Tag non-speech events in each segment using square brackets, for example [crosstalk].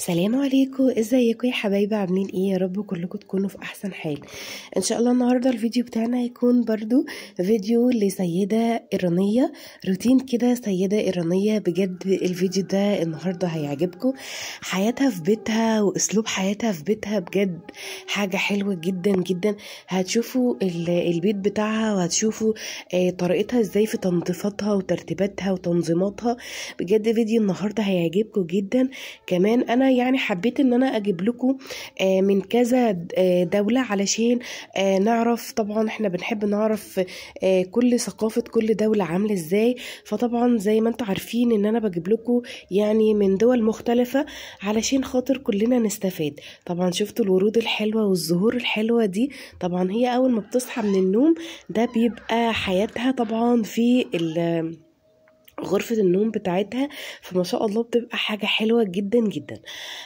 سلام عليكم ازيكم يا حبايبي عاملين ايه يا رب كلكم تكونوا في احسن حال ان شاء الله النهارده الفيديو بتاعنا هيكون برضو فيديو لسيده ايرانيه روتين كده سيده ايرانيه بجد الفيديو ده النهارده هيعجبكم حياتها في بيتها واسلوب حياتها في بيتها بجد حاجه حلوه جدا جدا هتشوفوا البيت بتاعها وهتشوفوا آه، طريقتها ازاي في تنظيفاتها وترتيباتها وتنظيماتها بجد فيديو النهارده هيعجبكم جدا كمان انا يعني حبيت ان انا اجيب لكم آه، من كذا آه، دوله علشان آه، نعرف طبعا احنا بنحب نعرف كل ثقافه كل دوله عامله ازاي فطبعا زي ما انتم عارفين ان انا بجيب لكم يعني من دول مختلفه علشان خاطر كلنا نستفاد طبعا شفتوا الورود الحلوه والزهور الحلوه دي طبعا هي اول ما بتصحى من النوم ده بيبقى حياتها طبعا في ال غرفة النوم بتاعتها فما شاء الله بتبقى حاجة حلوة جدا جدا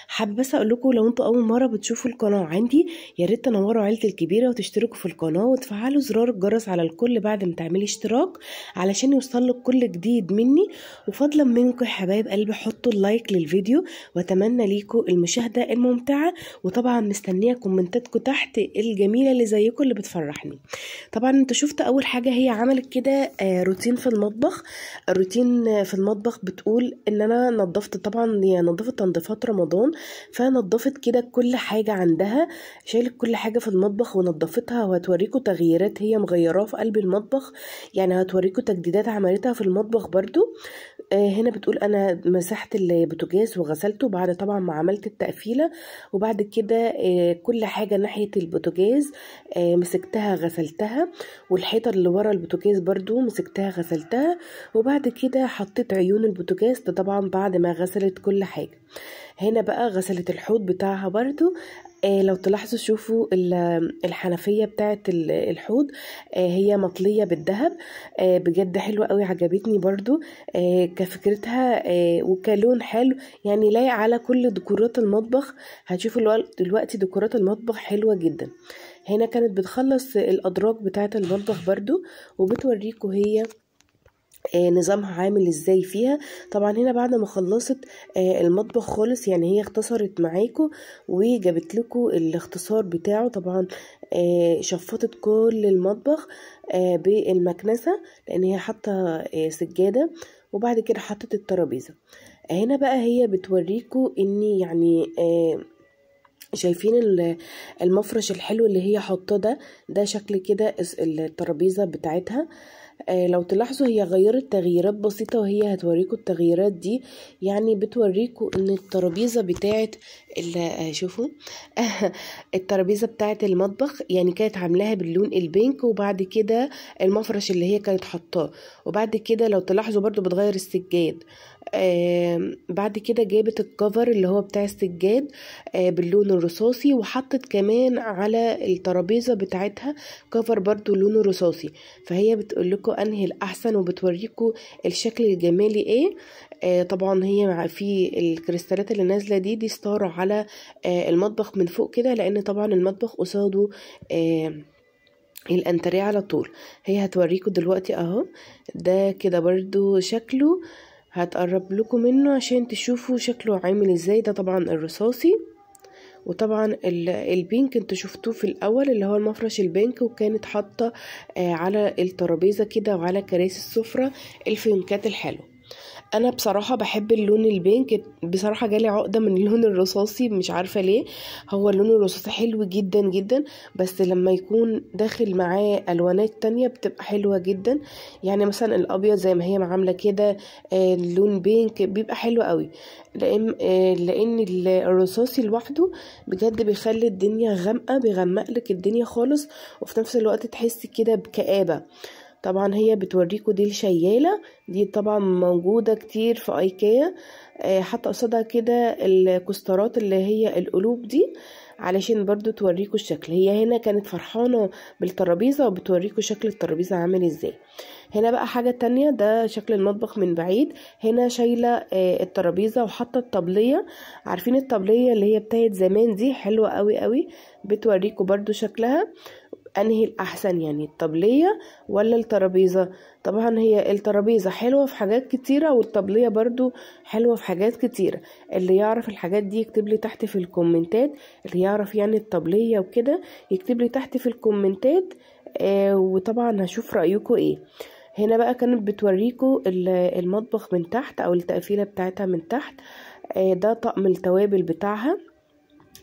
حابة بس اقول لكم لو انتوا اول مرة بتشوفوا القناة عندي يا ريت تنوروا عيلتي الكبيرة وتشتركوا في القناة وتفعلوا زرار الجرس على الكل بعد ما تعملي اشتراك علشان يوصلك كل جديد مني وفضلا منكم يا حبايب قلبي حطوا اللايك للفيديو واتمنى ليكم المشاهدة الممتعة وطبعا مستنية كومنتاتكم تحت الجميلة اللي زيكم اللي بتفرحني طبعا انت شفت اول حاجة هي عملت كده آه، روتين في المطبخ الروتين ممكن في المطبخ بتقول ان انا نظفت طبعا هي نظفت تنظيفات رمضان فنظفت كده كل حاجه عندها شالت كل حاجه في المطبخ ونظفتها وهتوريكم تغييرات هي مغيراها في قلب المطبخ يعني هتوريكم تجديدات عملتها في المطبخ برضو آه، هنا بتقول انا مسحت البوتاجاز وغسلته بعد طبعا ما عملت التقفيله وبعد كده آه، كل حاجه ناحيه البوتاجاز آه، مسكتها غسلتها والحيطه اللي ورا البوتاجاز برده مسكتها غسلتها وبعد كده حطيت عيون البوتاجاز طبعا بعد ما غسلت كل حاجه هنا بقى غسلت الحوض بتاعها برده آه، لو تلاحظوا شوفوا الحنفية بتاعة الحوض آه، هي مطلية بالذهب آه، بجد حلوة قوي عجبتني برضو كفكرتها وكلون حلو يعني لايق على كل ديكورات المطبخ هتشوفوا دلوقتي ديكورات المطبخ حلوة جدا هنا كانت بتخلص الأدراج بتاعة المطبخ برضو وبتوريكوا هي آه، نظامها عامل ازاي فيها طبعا هنا بعد ما خلصت آه، المطبخ خالص يعني هي اختصرت معاكم وجابت لكم الاختصار بتاعه طبعا آه، شفطت كل المطبخ بالمكنسه لان هي حاطه سجاده وبعد كده حطت الترابيزه هنا بقى هي بتوريكم اني يعني شايفين المفرش الحلو اللي هي حاطاه ده ده شكل كده الترابيزه بتاعتها آه آه، لو تلاحظوا هي غيرت تغييرات بسيطة وهي هتوريكم التغييرات دي يعني بتوريكم ان الترابيزة بتاعت آه، شوفوا [laughs] الترابيزة بتاعت المطبخ يعني كانت عاملاها باللون البينك وبعد كده المفرش اللي هي كانت حطاه وبعد كده لو تلاحظوا برضو بتغير السجاد بعد كده جابت الكفر اللي هو بتاع السجاد آه، باللون الرصاصي وحطت كمان على الترابيزة بتاعتها كفر برضو لونه رصاصي فهي بتقول لكم انهي الاحسن وبتوريكم الشكل الجمالي ايه آه، طبعا هي في الكريستالات اللي نازله دي دي ستار على آه، المطبخ من فوق كده لان طبعا المطبخ قصاده الانتريه على طول هي هتوريكم دلوقتي اهو ده كده برضو شكله هتقرب لكم منه عشان تشوفوا شكله عامل ازاي ده طبعا الرصاصي وطبعا البينك انتوا شفتوه في الاول اللي هو المفرش البينك وكانت حاطه آه، على الترابيزه كده وعلى كراسي السفره الفيونكات الحلوه انا بصراحه بحب اللون البينك بصراحه جالي عقده من اللون الرصاصي مش عارفه ليه هو اللون الرصاصي حلو جدا جدا بس لما يكون داخل معاه الوانات تانية بتبقى حلوه جدا يعني مثلا الابيض زي ما هي عامله كده آه، اللون بينك بيبقى حلو قوي لان آه، لان الرصاصي لوحده بجد بيخلي الدنيا غامقه بيغمق لك الدنيا خالص وفي نفس الوقت تحسي كده بكآبه طبعا هي بتوريكوا دي الشيالة دي طبعا موجودة كتير في ايكيا آه، حاطة قصادها كده الكسترات اللي هي القلوب دي علشان برضو توريكوا الشكل هي هنا كانت فرحانة بالترابيزة وبتوريكوا شكل الترابيزة عامل ازاي هنا بقى حاجة تانية ده شكل المطبخ من بعيد هنا شايلة آه، الترابيزة وحاطة الطبلية عارفين الطبلية اللي هي بتاعت زمان دي حلوة قوي قوي بتوريكوا برضو شكلها انهي الاحسن يعني الطبليه ولا الترابيزه طبعا هي الترابيزه حلوه في حاجات كتيره والطبليه برضو حلوه في حاجات كتيره اللي يعرف الحاجات دي يكتب لي تحت في الكومنتات اللي يعرف يعني الطبليه وكده يكتب لي تحت في الكومنتات آه وطبعا هشوف رايكم ايه هنا بقى كانت بتوريكم المطبخ من تحت او التقفيله بتاعتها من تحت آه ده طقم التوابل بتاعها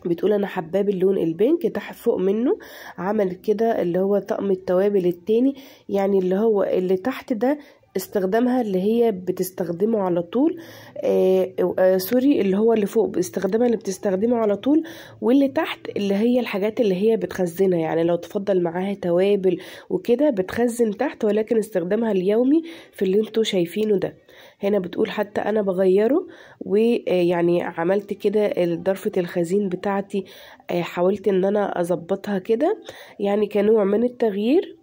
بتقول انا حباب اللون البينك تحت فوق منه عمل كده اللي هو طقم التوابل التاني يعني اللي هو اللي تحت ده استخدامها اللي هي بتستخدمه على طول آه آه سوري اللي هو اللي فوق استخدامها اللي بتستخدمه على طول واللي تحت اللي هي الحاجات اللي هي بتخزنها يعني لو تفضل معاها توابل وكده بتخزن تحت ولكن استخدامها اليومي في اللي انتوا شايفينه ده هنا بتقول حتى انا بغيره ويعني عملت كده درفة الخزين بتاعتي آه، حاولت ان انا اظبطها كده يعني كنوع من التغيير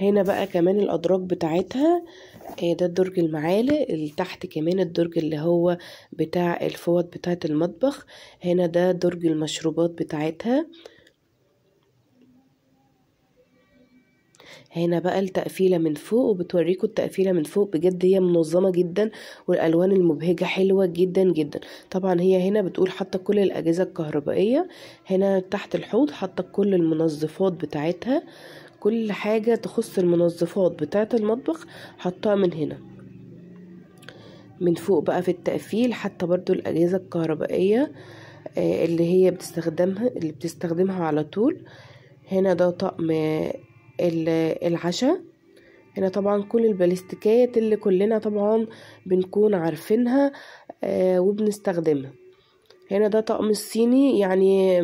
هنا بقى كمان الادراج بتاعتها آه، ده الدرج المعالي اللي تحت كمان الدرج اللي هو بتاع الفوط بتاعة المطبخ هنا ده درج المشروبات بتاعتها هنا بقى التقفيلة من فوق وبتوريكم التقفيلة من فوق بجد هي منظمة جدا والألوان المبهجة حلوة جدا جدا طبعا هي هنا بتقول حاطة كل الأجهزة الكهربائية هنا تحت الحوض حاطة كل المنظفات بتاعتها كل حاجة تخص المنظفات بتاعة المطبخ حطها من هنا من فوق بقى في التقفيل حتى برضو الأجهزة الكهربائية آه، اللي هي بتستخدمها اللي بتستخدمها على طول هنا ده طقم آه، العشاء هنا طبعا كل البلاستيكات اللي كلنا طبعا بنكون عارفينها آه، وبنستخدمها هنا ده طقم الصيني يعني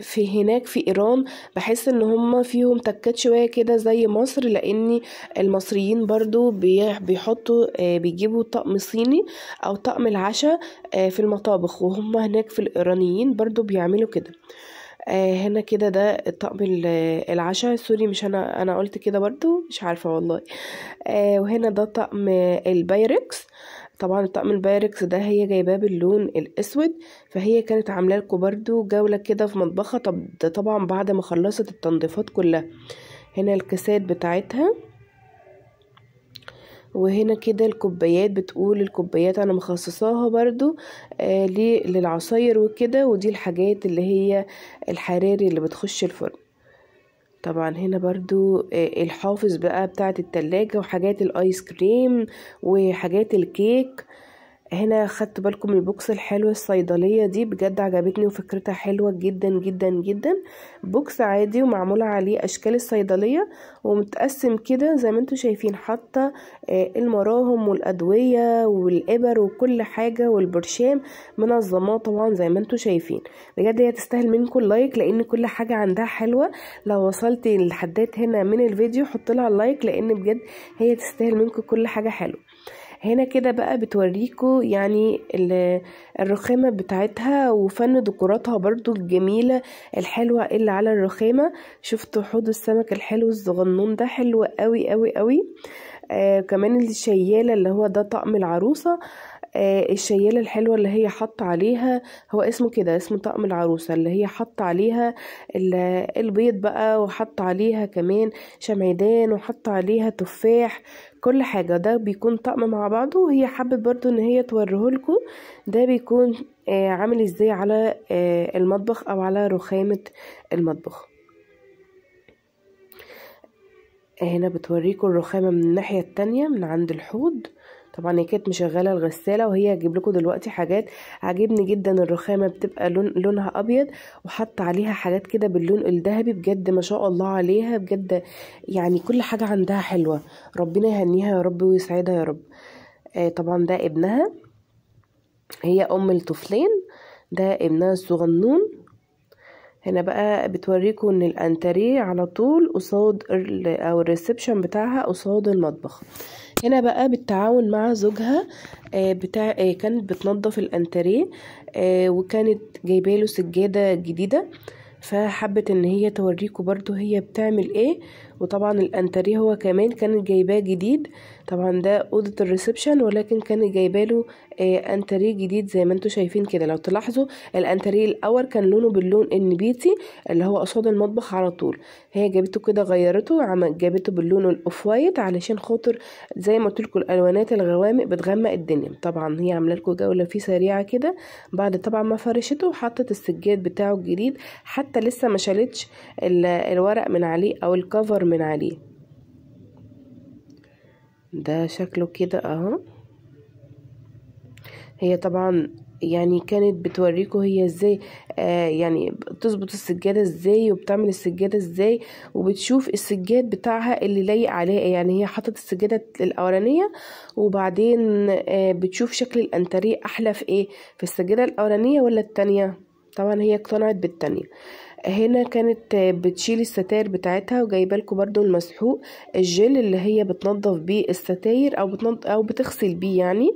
في هناك في ايران بحس ان هم فيهم تكات شويه كده زي مصر لان المصريين برضو بيحطوا آه، بيجيبوا طقم صيني او طقم العشاء آه، في المطابخ وهم هناك في الايرانيين برضو بيعملوا كده آه، هنا كده ده طقم العشاء سوري مش انا انا قلت كده برضو مش عارفه والله وهنا ده طقم البايركس طبعا الطقم البايركس ده هي جايباه باللون الاسود فهي كانت عاملة لكم برده جولة كده في مطبخها طب ده طبعا بعد ما خلصت التنظيفات كلها هنا الكاسات بتاعتها وهنا كده الكوبايات بتقول الكوبايات انا مخصصاها برضو آه للعصاير وكده ودي الحاجات اللي هي الحراري اللي بتخش الفرن طبعا هنا برضو آه، الحافظ بقى بتاعت التلاجة وحاجات الايس كريم وحاجات الكيك هنا خدت بالكم البوكس الحلو الصيدلية دي بجد عجبتني وفكرتها حلوة جدا جدا جدا بوكس عادي ومعمولة عليه أشكال الصيدلية ومتقسم كده زي ما انتم شايفين حاطة آه، المراهم والأدوية والإبر وكل حاجة والبرشام منظماه طبعا زي ما انتم شايفين بجد هي تستاهل منكم اللايك لأن كل حاجة عندها حلوة لو وصلت لحدات هنا من الفيديو حط لها اللايك لأن بجد هي تستاهل منكم كل حاجة حلوة هنا كده بقى بتوريكوا يعني الرخامة بتاعتها وفن ديكوراتها برضو الجميلة الحلوة اللي على الرخامة شفتوا حوض السمك الحلو الصغنون ده حلو قوي قوي قوي آه كمان الشيالة اللي هو ده طقم العروسة آه، الشيالة الحلوة اللي هي حط عليها هو اسمه كده اسمه طقم العروسة اللي هي حط عليها البيض بقى وحط عليها كمان شمعدان وحط عليها تفاح كل حاجة ده بيكون طقم مع بعضه وهي حبت برضو ان هي لكم ده بيكون آه، عامل ازاي على آه، المطبخ او على رخامة المطبخ هنا بتوريكم الرخامة من الناحية التانية من عند الحوض طبعا هي كانت مشغله الغساله وهي هجيب لكم دلوقتي حاجات عاجبني جدا الرخامه بتبقى لون لونها ابيض وحط عليها حاجات كده باللون الذهبي بجد ما شاء الله عليها بجد يعني كل حاجه عندها حلوه ربنا يهنيها يا رب ويسعدها يا رب آه طبعا ده ابنها هي ام الطفلين ده ابنها الصغنون هنا بقى بتوريكم ان الانتريه على طول قصاد او الريسبشن بتاعها قصاد المطبخ هنا بقى بالتعاون مع زوجها آه، بتاع آه، كانت بتنظف الانتريه آه، وكانت له سجاده جديده فحبت ان هي توريكم برضو هي بتعمل ايه وطبعا الانتريه هو كمان كانت جايباه جديد طبعا ده اوضه الريسبشن ولكن كانت جايباله آه، انتريه جديد زي ما انتم شايفين كده لو تلاحظوا الانتريه الاول كان لونه باللون النبيتي اللي هو قصاد المطبخ على طول هي جابته كده غيرته جابته باللون الاوف وايت علشان خاطر زي ما قلت لكم الالوانات الغوامق بتغمق الدنيا طبعا هي عامله لكم جوله فيه سريعه كده بعد طبعا ما فرشته وحطت السجاد بتاعه الجديد حتى لسه ما شالتش الورق من عليه او الكفر من عليه ده شكله كده اهو هي طبعا يعني كانت بتوريكم هي ازاي آه يعني بتظبط السجاده ازاي وبتعمل السجاده ازاي وبتشوف السجاد بتاعها اللي لايق عليها يعني هي حطت السجاده الاولانيه وبعدين آه بتشوف شكل الانتريه احلى في ايه في السجاده الاولانيه ولا التانية طبعا هي اقتنعت بالتانية هنا كانت بتشيل الستاير بتاعتها وجايبه لكم برده المسحوق الجل اللي هي بتنضف بيه الستاير او بتنض او بتغسل بيه يعني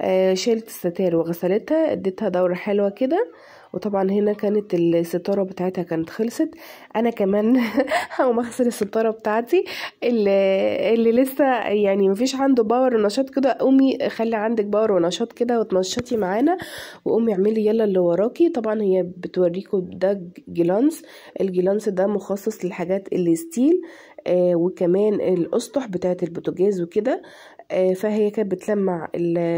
آه، شالت الستاير وغسلتها اديتها دوره حلوه كده وطبعا هنا كانت الستاره بتاعتها كانت خلصت انا كمان [laughs] هقوم اغسل الستاره بتاعتي اللي, اللي لسه يعني مفيش عنده باور ونشاط كده قومي خلي عندك باور ونشاط كده وتنشطي معانا وقومي اعملي يلا اللي وراكي طبعا هي بتوريكم ده جلانس الجلانس ده مخصص للحاجات الستيل آه وكمان الاسطح بتاعت البوتاجاز وكده آه، فهي كانت بتلمع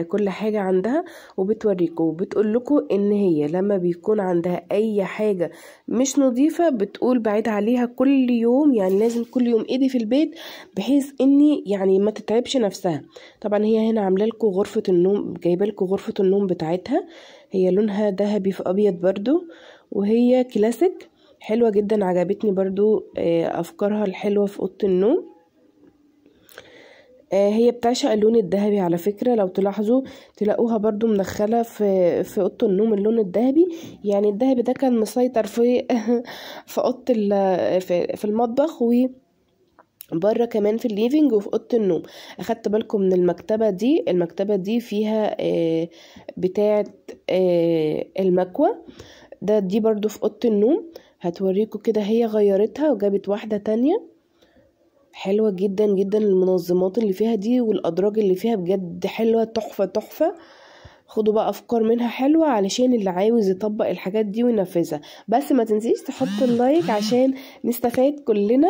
كل حاجة عندها وبتوريكم وبتقول لكم ان هي لما بيكون عندها اي حاجة مش نظيفة بتقول بعيد عليها كل يوم يعني لازم كل يوم ايدي في البيت بحيث اني يعني ما تتعبش نفسها طبعا هي هنا عاملة لكم غرفة النوم جايبة لكم غرفة النوم بتاعتها هي لونها ذهبي في ابيض برضو وهي كلاسيك حلوة جدا عجبتني برضو آه، افكارها الحلوة في اوضة النوم آه، هي بتعشق اللون الذهبي على فكرة لو تلاحظوا تلاقوها برضو مدخلة في في أوضة النوم اللون الذهبي يعني الذهبي ده كان مسيطر في [laughs] في أوضة في المطبخ و بره كمان في الليفينج وفي اوضه النوم اخدت بالكم من المكتبه دي المكتبه دي فيها آه، بتاعه آه، المكوى ده دي برضو في اوضه النوم هتوريكم كده هي غيرتها وجابت واحده تانية حلوة جدا جدا المنظمات اللي فيها دي والأدراج اللي فيها بجد حلوة تحفة تحفة خدوا بقى أفكار منها حلوة علشان اللي عاوز يطبق الحاجات دي وينفذها بس ما تنسيش تحط [laughs] اللايك عشان نستفاد كلنا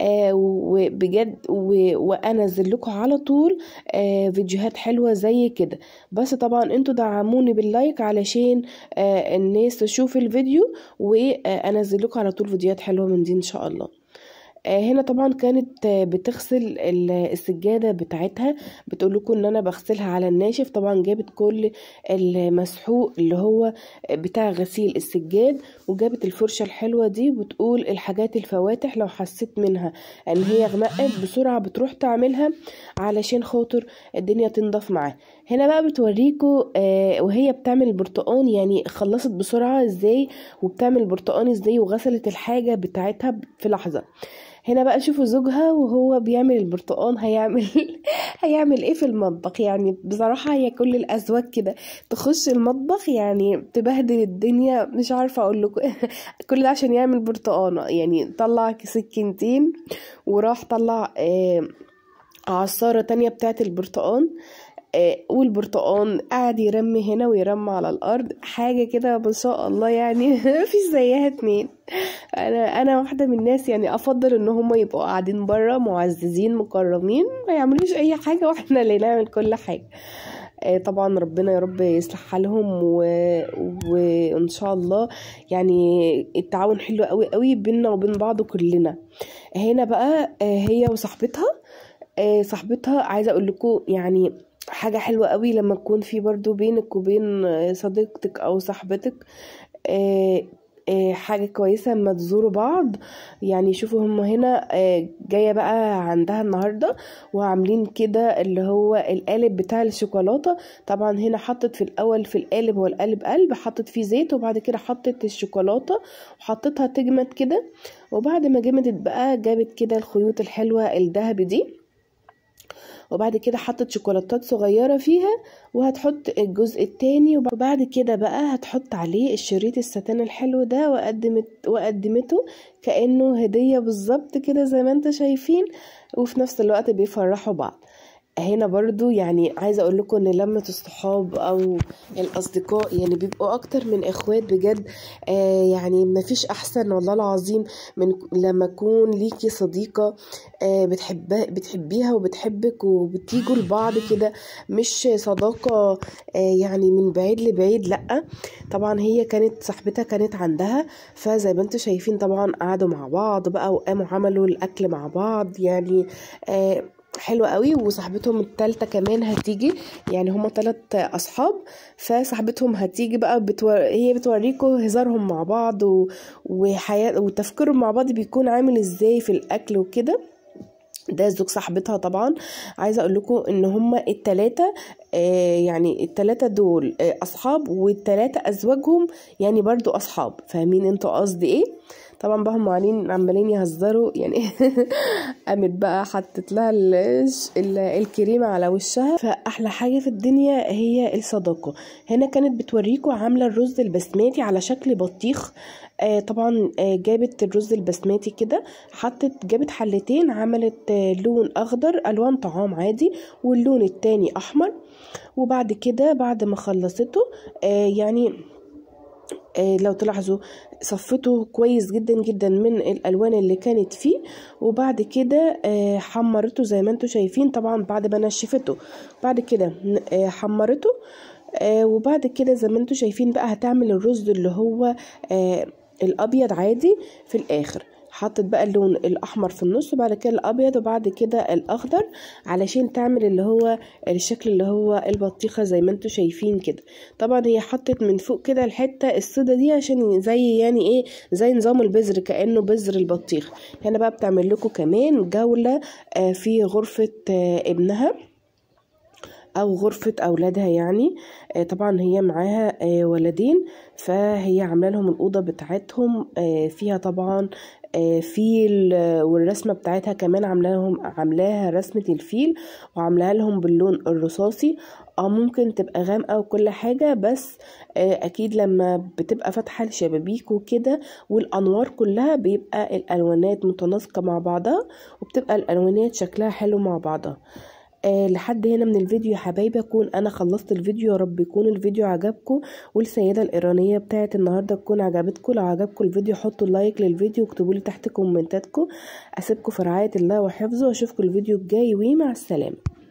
آه وبجد وأنزل لكم على طول آه فيديوهات حلوة زي كده بس طبعا انتوا دعموني باللايك علشان آه الناس تشوف الفيديو وأنزل لكم على طول فيديوهات حلوة من دي إن شاء الله آه، هنا طبعا كانت آه، بتغسل السجاده بتاعتها بتقول لكم ان انا بغسلها على الناشف طبعا جابت كل المسحوق اللي هو آه، بتاع غسيل السجاد وجابت الفرشه الحلوه دي بتقول الحاجات الفواتح لو حسيت منها ان هي غمقت بسرعه بتروح تعملها علشان خاطر الدنيا تنضف معاه هنا بقى بتوريكوا آه وهي بتعمل البرتقان يعني خلصت بسرعة ازاي وبتعمل البرتقان ازاي وغسلت الحاجة بتاعتها في لحظة هنا بقى شوفوا زوجها وهو بيعمل البرتقان هيعمل [laughs] هيعمل ايه في المطبخ يعني بصراحة هي كل الأزواج كده تخش المطبخ يعني تبهدل الدنيا مش عارفة أقول لكم [laughs] كل ده عشان يعمل برتقانة يعني طلع سكينتين وراح طلع آه عصارة تانية بتاعت البرتقان آه، والبرتقان قاعد يرمي هنا ويرمى على الارض حاجه كده ما شاء الله يعني [laughs] مفيش زيها اتنين انا انا واحده من الناس يعني افضل ان هم يبقوا قاعدين بره معززين مكرمين ما يعملوش اي حاجه [laughs] واحنا اللي نعمل كل حاجه آه، طبعا ربنا يا رب يصلح حالهم و... وان شاء الله يعني التعاون حلو قوي قوي بيننا وبين بعض كلنا هنا بقى آه، هي وصاحبتها صاحبتها عايزه اقول لكم يعني حاجة حلوة قوي لما تكون في برضو بينك وبين صديقتك أو صاحبتك آه، آه، حاجة كويسة اما تزوروا بعض يعني شوفوا هما هنا آه، جاية بقى عندها النهاردة وعاملين كده اللي هو القالب بتاع الشوكولاتة طبعا هنا حطت في الأول في القالب هو القالب قلب حطت فيه زيت وبعد كده حطت الشوكولاتة وحطتها تجمد كده وبعد ما جمدت بقى جابت كده الخيوط الحلوة الذهبي دي وبعد كده حطت شوكولاتات صغيرة فيها وهتحط الجزء التاني وبعد كده بقى هتحط عليه الشريط الستان الحلو ده وقدمت وقدمته كأنه هدية بالظبط كده زي ما انتوا شايفين وفي نفس الوقت بيفرحوا بعض هنا برضو يعني عايزة اقول لكم ان لمة الصحاب او الاصدقاء يعني بيبقوا اكتر من اخوات بجد آه يعني ما فيش احسن والله العظيم من لما يكون ليكي صديقة آه بتحبها بتحبيها وبتحبك وبتيجوا لبعض كده مش صداقة آه يعني من بعيد لبعيد لأ طبعا هي كانت صاحبتها كانت عندها فزي ما انتم شايفين طبعا قعدوا مع بعض بقى وقاموا عملوا الاكل مع بعض يعني آه حلوه قوي وصاحبتهم التالتة كمان هتيجي يعني هما تلات اصحاب فصاحبتهم هتيجي بقى بتور... هي بتوريكم هزارهم مع بعض و... وحياة وتفكيرهم مع بعض بيكون عامل ازاي في الاكل وكده ده زوج صاحبتها طبعا عايزه اقول لكم ان هما التلاتة آه يعني التلاتة دول آه اصحاب والثلاثه ازواجهم يعني برضو اصحاب فاهمين انتوا قصدي ايه طبعا بقى هم عاملين عمالين يهزروا يعني [laughs] قامت بقى حطت لها الكريمه على وشها فاحلى حاجه في الدنيا هي الصداقه هنا كانت بتوريكم عامله الرز البسماتي على شكل بطيخ آه طبعا آه جابت الرز البسماتي كده حطت جابت حلتين عملت آه لون اخضر الوان طعام عادي واللون التاني احمر وبعد كده بعد ما خلصته آه يعني آه، لو تلاحظوا صفته كويس جدا جدا من الالوان اللي كانت فيه وبعد كده آه، حمرته زي ما انتم شايفين طبعا بعد ما نشفته بعد كده آه، حمرته وبعد كده زي ما انتم شايفين بقى هتعمل الرز اللي هو الابيض عادي في الاخر حطت بقى اللون الاحمر في النص وبعد كده الابيض وبعد كده الاخضر علشان تعمل اللي هو الشكل اللي هو البطيخه زي ما انتم شايفين كده طبعا هي حطت من فوق كده الحته السودا دي عشان زي يعني ايه زي نظام البذر كانه بذر البطيخ هنا بقى بتعمل لكم كمان جوله آه، في غرفه آه، ابنها او غرفه اولادها يعني آه، طبعا هي معاها ولدين فهي عامله لهم الاوضه بتاعتهم فيها طبعا آه، فيل والرسمة بتاعتها كمان عاملاهم عاملاها رسمة الفيل وعاملاها لهم باللون الرصاصي اه ممكن تبقى غامقة وكل حاجة بس آه، اكيد لما بتبقى فاتحة الشبابيك وكده والانوار كلها بيبقى الالوانات متناسقة مع بعضها وبتبقى الالوانات شكلها حلو مع بعضها آه لحد هنا من الفيديو يا حبايبي اكون انا خلصت الفيديو يا رب يكون الفيديو عجبكم والسيده الايرانيه بتاعه النهارده تكون عجبتكم لو عجبكم الفيديو حطوا لايك للفيديو واكتبوا لي تحت كومنتاتكم اسيبكم في رعايه الله وحفظه واشوفكم الفيديو الجاي ومع السلامه